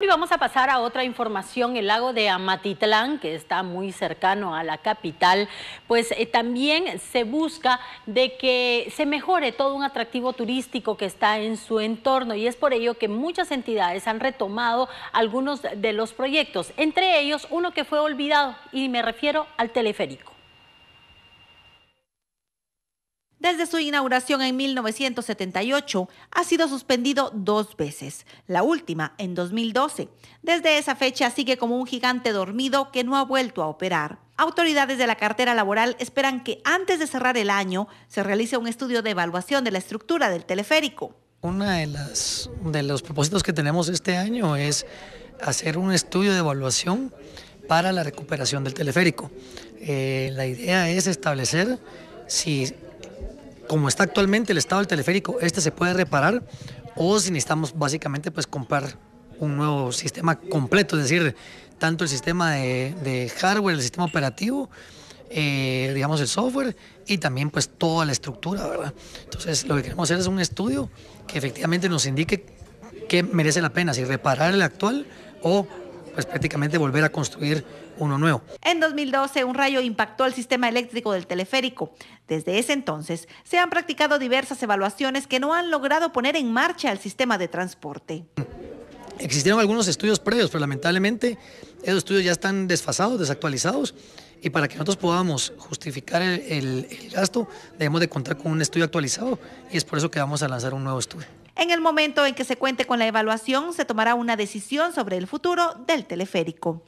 Y vamos a pasar a otra información, el lago de Amatitlán, que está muy cercano a la capital, pues eh, también se busca de que se mejore todo un atractivo turístico que está en su entorno y es por ello que muchas entidades han retomado algunos de los proyectos, entre ellos uno que fue olvidado y me refiero al teleférico. Desde su inauguración en 1978 ha sido suspendido dos veces, la última en 2012. Desde esa fecha sigue como un gigante dormido que no ha vuelto a operar. Autoridades de la cartera laboral esperan que antes de cerrar el año se realice un estudio de evaluación de la estructura del teleférico. Uno de, los propósitos que tenemos este año es hacer un estudio de evaluación para la recuperación del teleférico. Eh, la idea es establecer si como está actualmente el estado del teleférico, este se puede reparar o si necesitamos básicamente pues comprar un nuevo sistema completo, es decir, tanto el sistema de, hardware, el sistema operativo, eh, digamos el software y también pues toda la estructura, ¿verdad? Entonces lo que queremos hacer es un estudio que efectivamente nos indique qué merece la pena, si reparar el actual o pues prácticamente volver a construir uno nuevo. En 2012, un rayo impactó al sistema eléctrico del teleférico. Desde ese entonces, se han practicado diversas evaluaciones que no han logrado poner en marcha el sistema de transporte. Existieron algunos estudios previos, pero lamentablemente esos estudios ya están desfasados, desactualizados y para que nosotros podamos justificar el, gasto debemos de contar con un estudio actualizado y es por eso que vamos a lanzar un nuevo estudio. En el momento en que se cuente con la evaluación, se tomará una decisión sobre el futuro del teleférico.